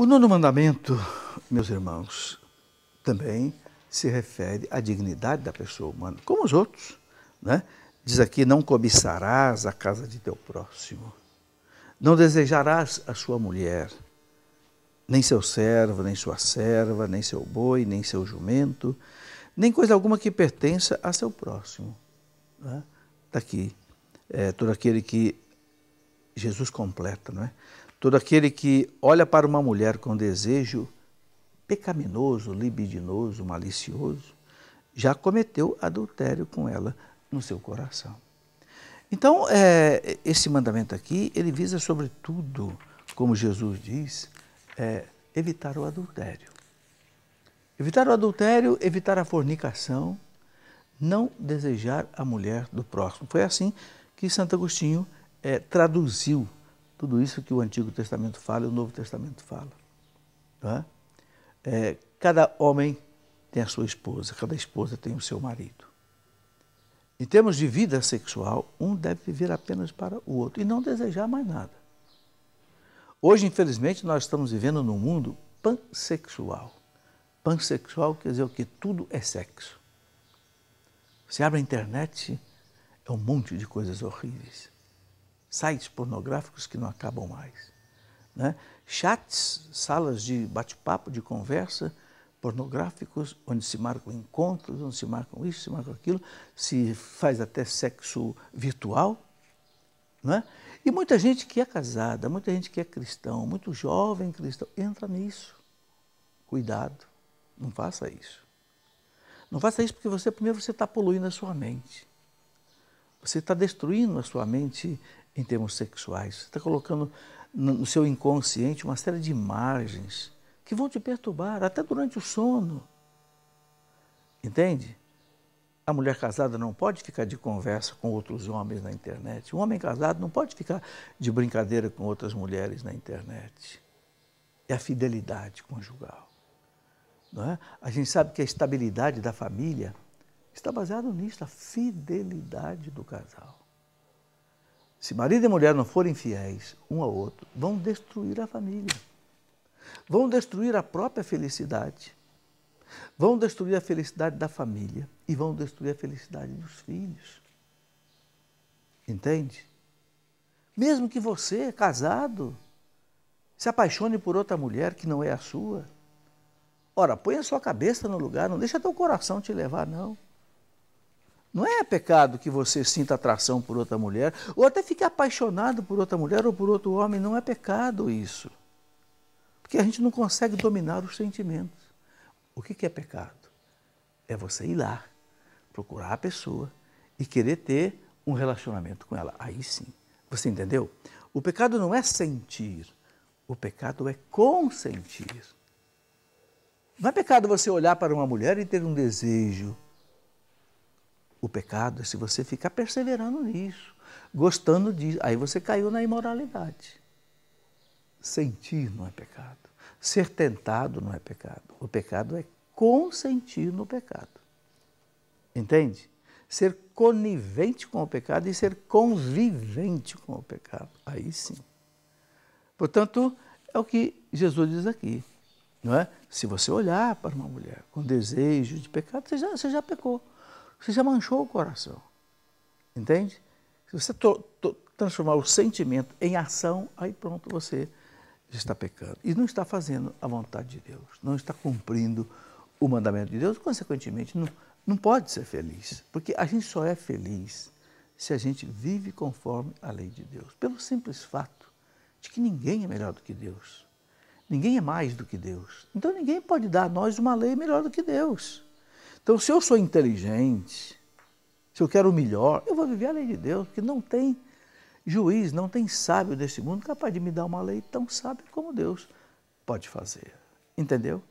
O nono mandamento, meus irmãos, também se refere à dignidade da pessoa humana, como os outros. Né? Diz aqui: não cobiçarás a casa de teu próximo, não desejarás a sua mulher, nem seu servo, nem sua serva, nem seu boi, nem seu jumento, nem coisa alguma que pertença a seu próximo. Está né? Tá aqui. É, todo aquele que Jesus completa, não é? Todo aquele que olha para uma mulher com desejo pecaminoso, libidinoso, malicioso, já cometeu adultério com ela no seu coração. Então, é, esse mandamento aqui, ele visa, sobretudo, como Jesus diz, é, evitar o adultério. Evitar o adultério, evitar a fornicação, não desejar a mulher do próximo. Foi assim que Santo Agostinho é, traduziu tudo isso que o Antigo Testamento fala e o Novo Testamento fala. É? É, cada homem tem a sua esposa, cada esposa tem o seu marido. Em termos de vida sexual, um deve viver apenas para o outro e não desejar mais nada. Hoje, infelizmente, nós estamos vivendo num mundo pansexual. Pansexual quer dizer o que? Tudo é sexo. Você abre a internet, é um monte de coisas horríveis sites pornográficos que não acabam mais. Né? Chats, salas de bate-papo, de conversa, pornográficos, onde se marcam encontros, onde se marcam isso, se marcam aquilo, se faz até sexo virtual. Né? E muita gente que é casada, muita gente que é cristão, muito jovem cristão, entra nisso. Cuidado, não faça isso. Não faça isso porque você, primeiro, você está poluindo a sua mente. Você está destruindo a sua mente em termos sexuais. Você está colocando no seu inconsciente uma série de imagens que vão te perturbar até durante o sono. Entende? A mulher casada não pode ficar de conversa com outros homens na internet. Um homem casado não pode ficar de brincadeira com outras mulheres na internet. É a fidelidade conjugal. Não é? A gente sabe que a estabilidade da família está baseado nisto, a fidelidade do casal. Se marido e mulher não forem fiéis um ao outro, vão destruir a família. Vão destruir a própria felicidade. Vão destruir a felicidade da família e vão destruir a felicidade dos filhos. Entende? Mesmo que você, casado, se apaixone por outra mulher que não é a sua. Ora, põe a sua cabeça no lugar, não deixa teu coração te levar, não. Não é pecado que você sinta atração por outra mulher, ou até fique apaixonado por outra mulher ou por outro homem. Não é pecado isso. Porque a gente não consegue dominar os sentimentos. O que é pecado? É você ir lá, procurar a pessoa e querer ter um relacionamento com ela. Aí sim. Você entendeu? O pecado não é sentir, o pecado é consentir. Não é pecado você olhar para uma mulher e ter um desejo o pecado é se você ficar perseverando nisso, gostando disso. Aí você caiu na imoralidade. Sentir não é pecado. Ser tentado não é pecado. O pecado é consentir no pecado. Entende? Ser conivente com o pecado e ser convivente com o pecado. Aí sim. Portanto, é o que Jesus diz aqui. Não é? Se você olhar para uma mulher com desejo de pecado, você já, você já pecou você já manchou o coração. Entende? Se você to, to, transformar o sentimento em ação, aí pronto, você já está pecando. E não está fazendo a vontade de Deus, não está cumprindo o mandamento de Deus, consequentemente, não, não pode ser feliz. Porque a gente só é feliz se a gente vive conforme a lei de Deus. Pelo simples fato de que ninguém é melhor do que Deus. Ninguém é mais do que Deus. Então ninguém pode dar a nós uma lei melhor do que Deus. Então, se eu sou inteligente, se eu quero o melhor, eu vou viver a lei de Deus, porque não tem juiz, não tem sábio desse mundo capaz de me dar uma lei tão sábia como Deus pode fazer. Entendeu?